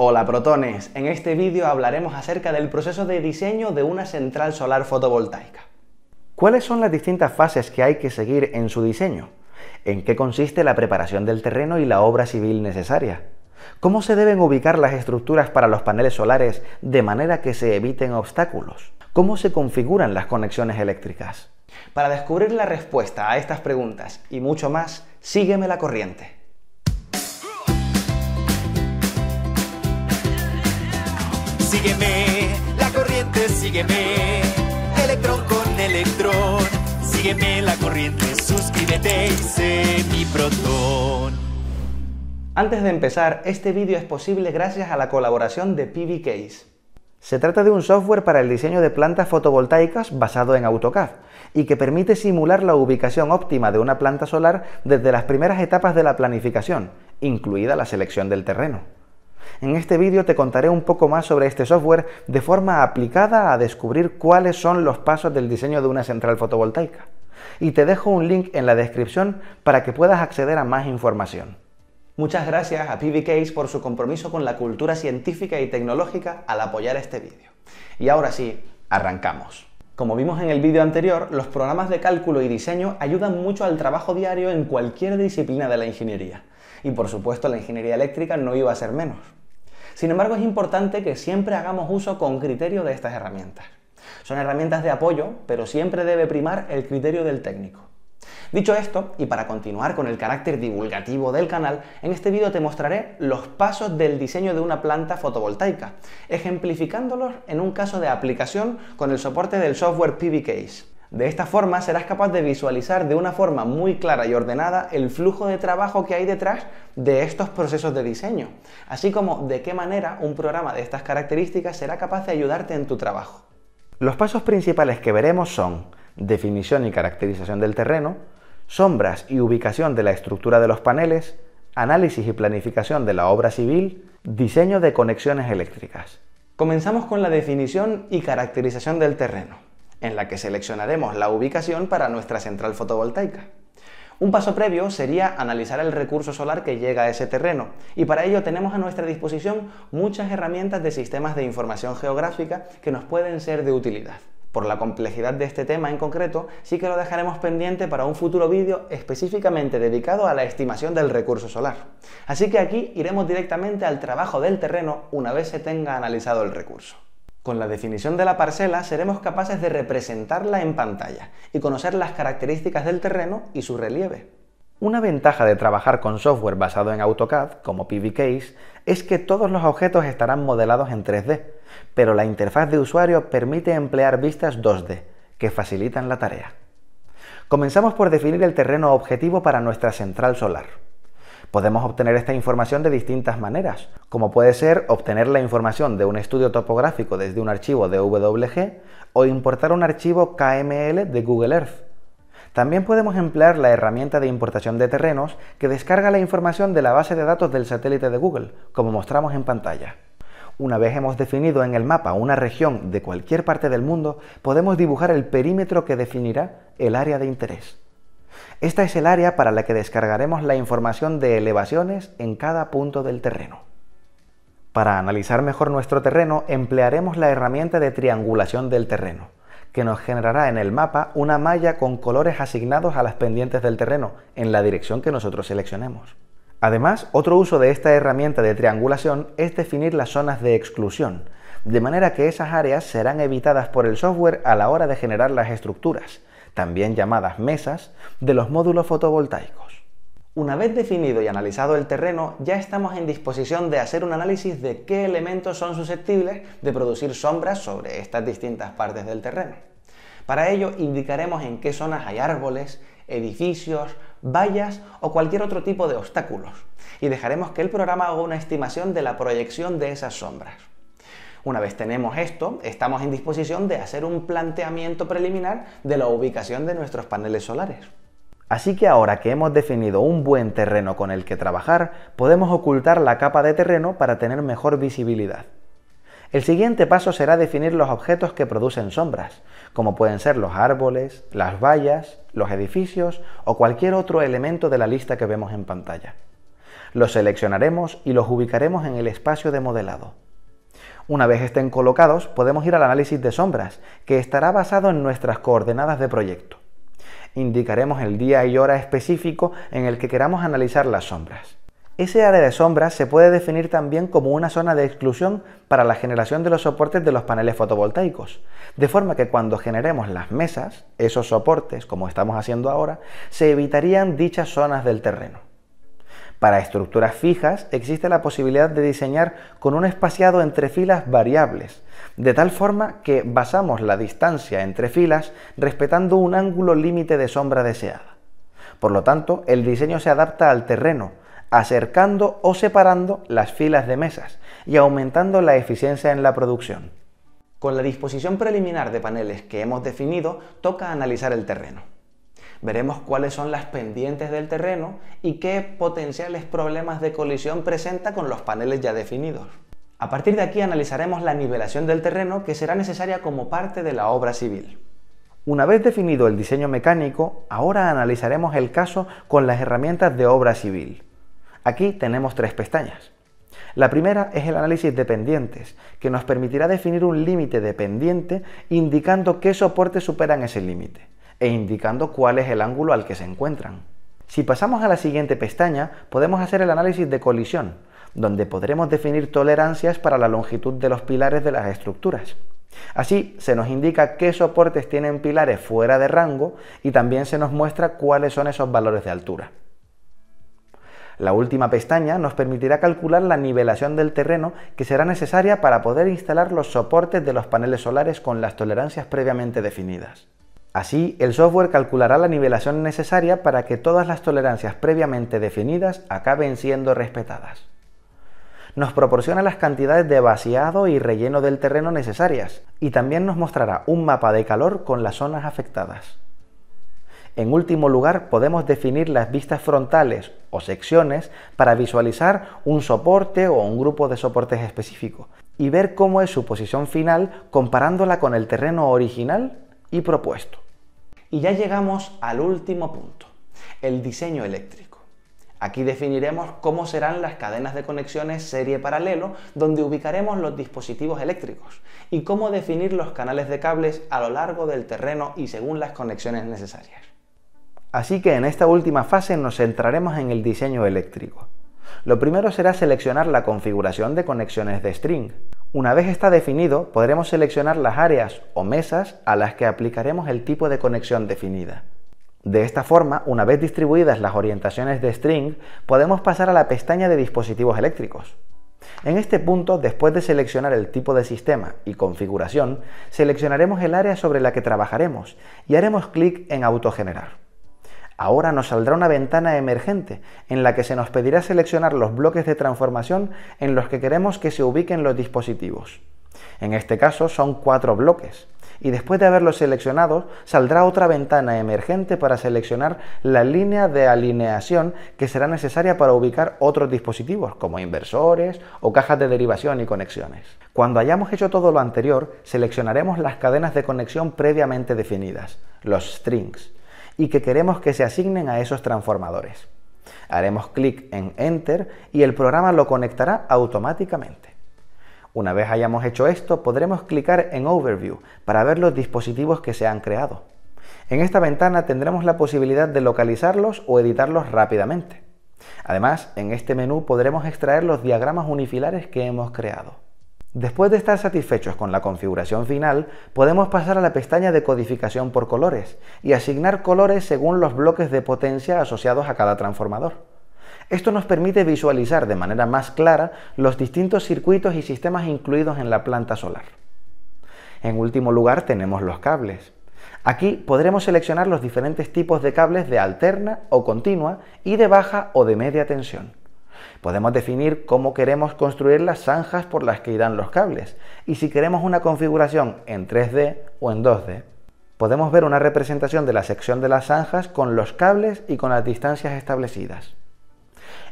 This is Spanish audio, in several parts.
Hola protones, en este vídeo hablaremos acerca del proceso de diseño de una central solar fotovoltaica. ¿Cuáles son las distintas fases que hay que seguir en su diseño? ¿En qué consiste la preparación del terreno y la obra civil necesaria? ¿Cómo se deben ubicar las estructuras para los paneles solares de manera que se eviten obstáculos? ¿Cómo se configuran las conexiones eléctricas? Para descubrir la respuesta a estas preguntas y mucho más, sígueme la corriente. Sígueme, la corriente, sígueme. Electrón con electrón, sígueme la corriente, suscríbete y sé mi protón. Antes de empezar, este vídeo es posible gracias a la colaboración de PV Se trata de un software para el diseño de plantas fotovoltaicas basado en AutoCAD y que permite simular la ubicación óptima de una planta solar desde las primeras etapas de la planificación, incluida la selección del terreno. En este vídeo te contaré un poco más sobre este software de forma aplicada a descubrir cuáles son los pasos del diseño de una central fotovoltaica. Y te dejo un link en la descripción para que puedas acceder a más información. Muchas gracias a PBKs por su compromiso con la cultura científica y tecnológica al apoyar este vídeo. Y ahora sí, arrancamos. Como vimos en el vídeo anterior, los programas de cálculo y diseño ayudan mucho al trabajo diario en cualquier disciplina de la ingeniería. Y por supuesto la ingeniería eléctrica no iba a ser menos. Sin embargo, es importante que siempre hagamos uso con criterio de estas herramientas. Son herramientas de apoyo, pero siempre debe primar el criterio del técnico. Dicho esto, y para continuar con el carácter divulgativo del canal, en este vídeo te mostraré los pasos del diseño de una planta fotovoltaica, ejemplificándolos en un caso de aplicación con el soporte del software PVCase. De esta forma serás capaz de visualizar de una forma muy clara y ordenada el flujo de trabajo que hay detrás de estos procesos de diseño, así como de qué manera un programa de estas características será capaz de ayudarte en tu trabajo. Los pasos principales que veremos son definición y caracterización del terreno, sombras y ubicación de la estructura de los paneles, análisis y planificación de la obra civil, diseño de conexiones eléctricas. Comenzamos con la definición y caracterización del terreno en la que seleccionaremos la ubicación para nuestra central fotovoltaica. Un paso previo sería analizar el recurso solar que llega a ese terreno y para ello tenemos a nuestra disposición muchas herramientas de sistemas de información geográfica que nos pueden ser de utilidad. Por la complejidad de este tema en concreto, sí que lo dejaremos pendiente para un futuro vídeo específicamente dedicado a la estimación del recurso solar. Así que aquí iremos directamente al trabajo del terreno una vez se tenga analizado el recurso. Con la definición de la parcela seremos capaces de representarla en pantalla y conocer las características del terreno y su relieve. Una ventaja de trabajar con software basado en AutoCAD, como PVCase, es que todos los objetos estarán modelados en 3D, pero la interfaz de usuario permite emplear vistas 2D, que facilitan la tarea. Comenzamos por definir el terreno objetivo para nuestra central solar. Podemos obtener esta información de distintas maneras, como puede ser obtener la información de un estudio topográfico desde un archivo de WG o importar un archivo KML de Google Earth. También podemos emplear la herramienta de importación de terrenos que descarga la información de la base de datos del satélite de Google, como mostramos en pantalla. Una vez hemos definido en el mapa una región de cualquier parte del mundo, podemos dibujar el perímetro que definirá el área de interés. Esta es el área para la que descargaremos la información de elevaciones en cada punto del terreno. Para analizar mejor nuestro terreno emplearemos la herramienta de triangulación del terreno, que nos generará en el mapa una malla con colores asignados a las pendientes del terreno, en la dirección que nosotros seleccionemos. Además, otro uso de esta herramienta de triangulación es definir las zonas de exclusión, de manera que esas áreas serán evitadas por el software a la hora de generar las estructuras, también llamadas mesas, de los módulos fotovoltaicos. Una vez definido y analizado el terreno, ya estamos en disposición de hacer un análisis de qué elementos son susceptibles de producir sombras sobre estas distintas partes del terreno. Para ello indicaremos en qué zonas hay árboles, edificios, vallas o cualquier otro tipo de obstáculos y dejaremos que el programa haga una estimación de la proyección de esas sombras. Una vez tenemos esto, estamos en disposición de hacer un planteamiento preliminar de la ubicación de nuestros paneles solares. Así que ahora que hemos definido un buen terreno con el que trabajar, podemos ocultar la capa de terreno para tener mejor visibilidad. El siguiente paso será definir los objetos que producen sombras, como pueden ser los árboles, las vallas, los edificios o cualquier otro elemento de la lista que vemos en pantalla. Los seleccionaremos y los ubicaremos en el espacio de modelado. Una vez estén colocados, podemos ir al análisis de sombras, que estará basado en nuestras coordenadas de proyecto. Indicaremos el día y hora específico en el que queramos analizar las sombras. Ese área de sombras se puede definir también como una zona de exclusión para la generación de los soportes de los paneles fotovoltaicos, de forma que cuando generemos las mesas, esos soportes, como estamos haciendo ahora, se evitarían dichas zonas del terreno. Para estructuras fijas existe la posibilidad de diseñar con un espaciado entre filas variables, de tal forma que basamos la distancia entre filas respetando un ángulo límite de sombra deseada. Por lo tanto, el diseño se adapta al terreno, acercando o separando las filas de mesas y aumentando la eficiencia en la producción. Con la disposición preliminar de paneles que hemos definido, toca analizar el terreno. Veremos cuáles son las pendientes del terreno y qué potenciales problemas de colisión presenta con los paneles ya definidos. A partir de aquí analizaremos la nivelación del terreno que será necesaria como parte de la obra civil. Una vez definido el diseño mecánico, ahora analizaremos el caso con las herramientas de obra civil. Aquí tenemos tres pestañas. La primera es el análisis de pendientes, que nos permitirá definir un límite de pendiente indicando qué soportes superan ese límite e indicando cuál es el ángulo al que se encuentran. Si pasamos a la siguiente pestaña, podemos hacer el análisis de colisión, donde podremos definir tolerancias para la longitud de los pilares de las estructuras. Así se nos indica qué soportes tienen pilares fuera de rango y también se nos muestra cuáles son esos valores de altura. La última pestaña nos permitirá calcular la nivelación del terreno que será necesaria para poder instalar los soportes de los paneles solares con las tolerancias previamente definidas. Así, el software calculará la nivelación necesaria para que todas las tolerancias previamente definidas acaben siendo respetadas. Nos proporciona las cantidades de vaciado y relleno del terreno necesarias y también nos mostrará un mapa de calor con las zonas afectadas. En último lugar, podemos definir las vistas frontales o secciones para visualizar un soporte o un grupo de soportes específico y ver cómo es su posición final comparándola con el terreno original y propuesto. Y ya llegamos al último punto, el diseño eléctrico. Aquí definiremos cómo serán las cadenas de conexiones serie paralelo donde ubicaremos los dispositivos eléctricos y cómo definir los canales de cables a lo largo del terreno y según las conexiones necesarias. Así que en esta última fase nos centraremos en el diseño eléctrico. Lo primero será seleccionar la configuración de conexiones de string, una vez está definido, podremos seleccionar las áreas o mesas a las que aplicaremos el tipo de conexión definida. De esta forma, una vez distribuidas las orientaciones de string, podemos pasar a la pestaña de dispositivos eléctricos. En este punto, después de seleccionar el tipo de sistema y configuración, seleccionaremos el área sobre la que trabajaremos y haremos clic en Autogenerar. Ahora nos saldrá una ventana emergente en la que se nos pedirá seleccionar los bloques de transformación en los que queremos que se ubiquen los dispositivos. En este caso son cuatro bloques. Y después de haberlos seleccionado, saldrá otra ventana emergente para seleccionar la línea de alineación que será necesaria para ubicar otros dispositivos, como inversores o cajas de derivación y conexiones. Cuando hayamos hecho todo lo anterior, seleccionaremos las cadenas de conexión previamente definidas, los strings y que queremos que se asignen a esos transformadores. Haremos clic en Enter y el programa lo conectará automáticamente. Una vez hayamos hecho esto, podremos clicar en Overview para ver los dispositivos que se han creado. En esta ventana tendremos la posibilidad de localizarlos o editarlos rápidamente. Además, en este menú podremos extraer los diagramas unifilares que hemos creado. Después de estar satisfechos con la configuración final, podemos pasar a la pestaña de codificación por colores y asignar colores según los bloques de potencia asociados a cada transformador. Esto nos permite visualizar de manera más clara los distintos circuitos y sistemas incluidos en la planta solar. En último lugar tenemos los cables. Aquí podremos seleccionar los diferentes tipos de cables de alterna o continua y de baja o de media tensión. Podemos definir cómo queremos construir las zanjas por las que irán los cables y si queremos una configuración en 3D o en 2D. Podemos ver una representación de la sección de las zanjas con los cables y con las distancias establecidas.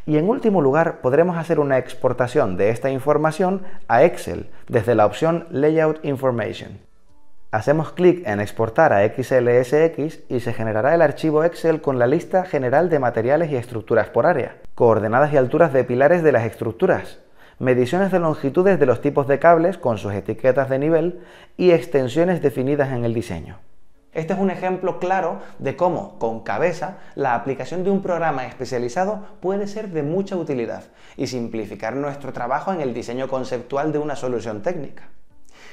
Y en último lugar, podremos hacer una exportación de esta información a Excel desde la opción Layout Information. Hacemos clic en Exportar a XLSX y se generará el archivo Excel con la lista general de materiales y estructuras por área coordenadas y alturas de pilares de las estructuras, mediciones de longitudes de los tipos de cables con sus etiquetas de nivel y extensiones definidas en el diseño. Este es un ejemplo claro de cómo, con cabeza, la aplicación de un programa especializado puede ser de mucha utilidad y simplificar nuestro trabajo en el diseño conceptual de una solución técnica.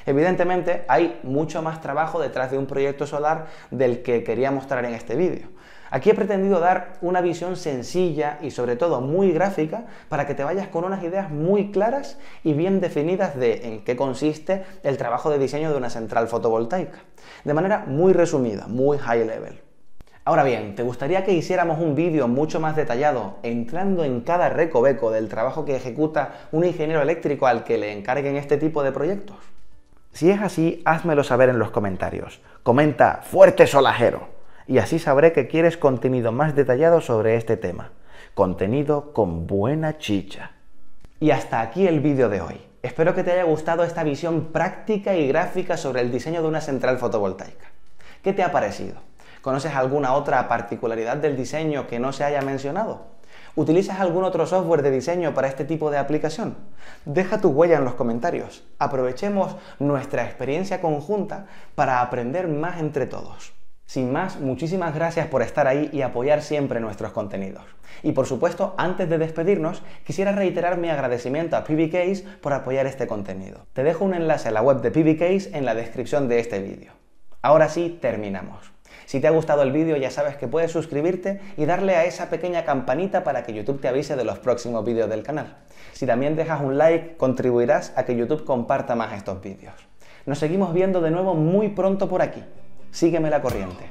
Evidentemente hay mucho más trabajo detrás de un proyecto solar del que quería mostrar en este vídeo. Aquí he pretendido dar una visión sencilla y sobre todo muy gráfica para que te vayas con unas ideas muy claras y bien definidas de en qué consiste el trabajo de diseño de una central fotovoltaica. De manera muy resumida, muy high level. Ahora bien, ¿te gustaría que hiciéramos un vídeo mucho más detallado entrando en cada recoveco del trabajo que ejecuta un ingeniero eléctrico al que le encarguen este tipo de proyectos? Si es así, házmelo saber en los comentarios. Comenta fuerte solajero y así sabré que quieres contenido más detallado sobre este tema. Contenido con buena chicha. Y hasta aquí el vídeo de hoy. Espero que te haya gustado esta visión práctica y gráfica sobre el diseño de una central fotovoltaica. ¿Qué te ha parecido? ¿Conoces alguna otra particularidad del diseño que no se haya mencionado? ¿Utilizas algún otro software de diseño para este tipo de aplicación? Deja tu huella en los comentarios. Aprovechemos nuestra experiencia conjunta para aprender más entre todos. Sin más, muchísimas gracias por estar ahí y apoyar siempre nuestros contenidos. Y por supuesto, antes de despedirnos, quisiera reiterar mi agradecimiento a PBKs por apoyar este contenido. Te dejo un enlace a la web de PBKs en la descripción de este vídeo. Ahora sí, terminamos. Si te ha gustado el vídeo ya sabes que puedes suscribirte y darle a esa pequeña campanita para que YouTube te avise de los próximos vídeos del canal. Si también dejas un like contribuirás a que YouTube comparta más estos vídeos. Nos seguimos viendo de nuevo muy pronto por aquí. Sígueme la corriente.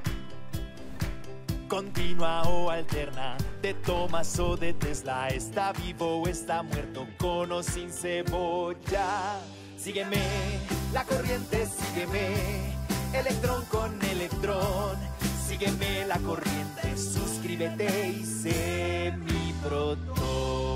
Continua o alterna, de o de Tesla, está vivo o está muerto, sin cebolla. Sígueme, la corriente, sígueme electrón con electrón. Sígueme la corriente, suscríbete y sé mi protón.